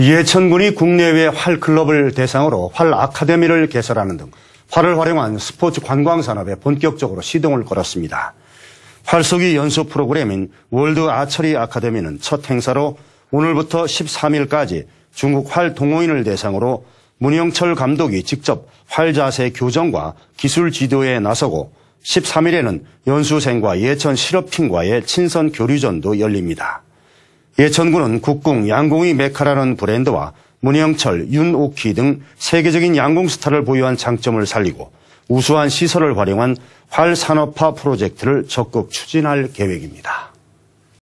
예천군이 국내외 활클럽을 대상으로 활 아카데미를 개설하는 등 활을 활용한 스포츠 관광 산업에 본격적으로 시동을 걸었습니다. 활쏘기 연수 프로그램인 월드 아처리 아카데미는 첫 행사로 오늘부터 13일까지 중국 활 동호인을 대상으로 문영철 감독이 직접 활 자세 교정과 기술 지도에 나서고 13일에는 연수생과 예천 실업팀과의 친선 교류전도 열립니다. 예천군은 국궁 양궁이 메카라는 브랜드와 문영철, 윤옥희 등 세계적인 양궁 스타를 보유한 장점을 살리고 우수한 시설을 활용한 활산업화 프로젝트를 적극 추진할 계획입니다.